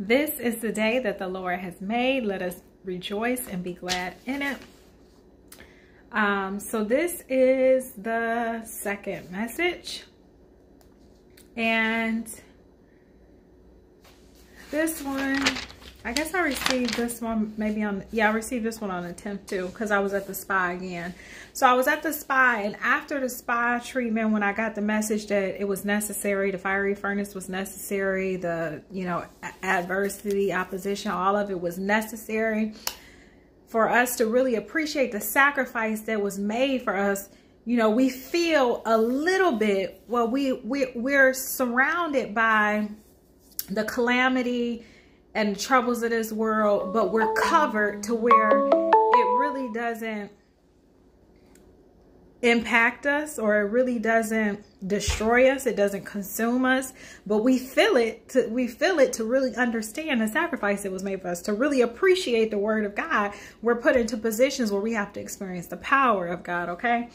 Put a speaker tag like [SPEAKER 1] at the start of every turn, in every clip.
[SPEAKER 1] This is the day that the Lord has made. Let us rejoice and be glad in it. Um, so this is the second message. And this one I guess I received this one maybe on, yeah, I received this one on the 10th too because I was at the spa again. So I was at the spa and after the spa treatment, when I got the message that it was necessary, the fiery furnace was necessary, the, you know, adversity, opposition, all of it was necessary for us to really appreciate the sacrifice that was made for us. You know, we feel a little bit, well, we, we, we're surrounded by the calamity, and troubles of this world, but we're covered to where it really doesn't impact us or it really doesn't destroy us it doesn't consume us but we feel it to we feel it to really understand the sacrifice that was made for us to really appreciate the word of god we're put into positions where we have to experience the power of god okay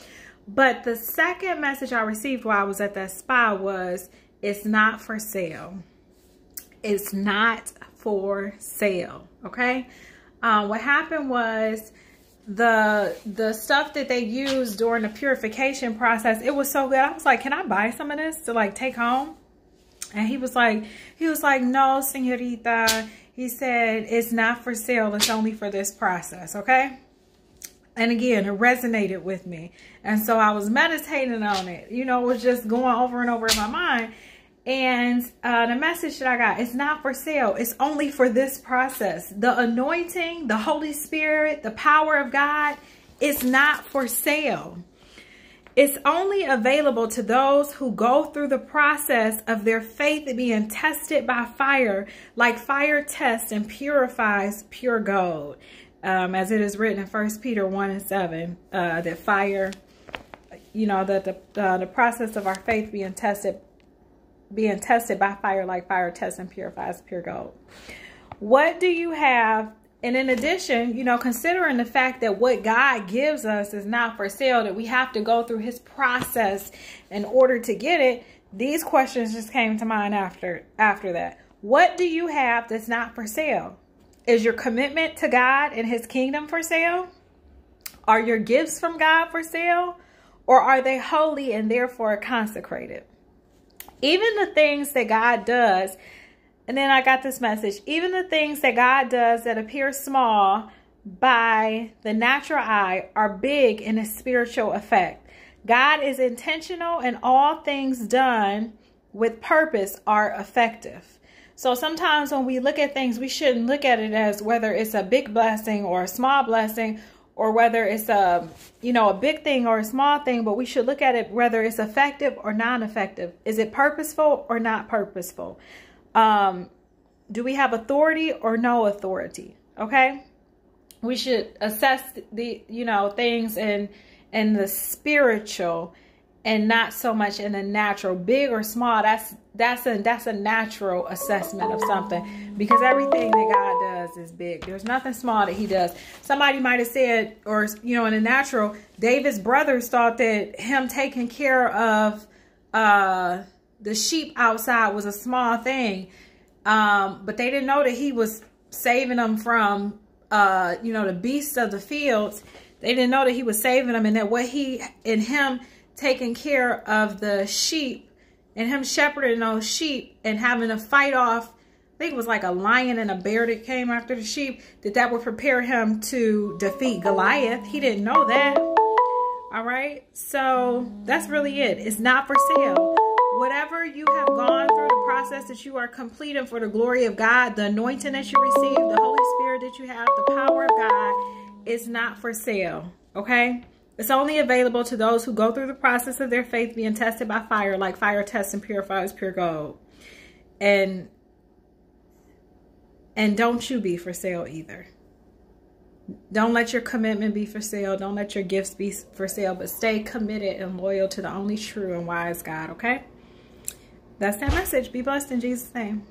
[SPEAKER 1] but the second message i received while i was at that spa was it's not for sale it's not for sale, okay? Um, what happened was the the stuff that they used during the purification process, it was so good. I was like, can I buy some of this to like take home? And he was like, he was like, no, senorita. He said, it's not for sale. It's only for this process, okay? And again, it resonated with me. And so I was meditating on it. You know, it was just going over and over in my mind. And uh, the message that I got, it's not for sale. It's only for this process. The anointing, the Holy Spirit, the power of God, is not for sale. It's only available to those who go through the process of their faith being tested by fire, like fire tests and purifies pure gold. Um, as it is written in 1 Peter 1 and 7, uh, that fire, you know, that the, uh, the process of our faith being tested being tested by fire like fire tests and purifies pure gold. What do you have? And in addition, you know, considering the fact that what God gives us is not for sale, that we have to go through his process in order to get it, these questions just came to mind after after that. What do you have that's not for sale? Is your commitment to God and his kingdom for sale? Are your gifts from God for sale? Or are they holy and therefore consecrated? even the things that God does. And then I got this message even the things that God does that appear small by the natural eye are big in a spiritual effect. God is intentional, and all things done with purpose are effective. So sometimes when we look at things, we shouldn't look at it as whether it's a big blessing or a small blessing or whether it's a, you know, a big thing or a small thing, but we should look at it whether it's effective or non-effective. Is it purposeful or not purposeful? Um, do we have authority or no authority? Okay. We should assess the, you know, things in, in the spiritual and not so much in the natural, big or small. That's, that's a, that's a natural assessment of something because everything that God does is big. There's nothing small that he does. Somebody might have said, or, you know, in the natural, David's brothers thought that him taking care of uh, the sheep outside was a small thing. Um, but they didn't know that he was saving them from, uh, you know, the beasts of the fields. They didn't know that he was saving them and that what he and him taking care of the sheep and him shepherding those sheep and having to fight off think it was like a lion and a bear that came after the sheep, that that would prepare him to defeat Goliath. He didn't know that. All right. So that's really it. It's not for sale. Whatever you have gone through, the process that you are completing for the glory of God, the anointing that you receive, the Holy Spirit that you have, the power of God, is not for sale. Okay. It's only available to those who go through the process of their faith being tested by fire, like fire tests and purifies pure gold. And and don't you be for sale either. Don't let your commitment be for sale. Don't let your gifts be for sale, but stay committed and loyal to the only true and wise God, okay? That's that message. Be blessed in Jesus' name.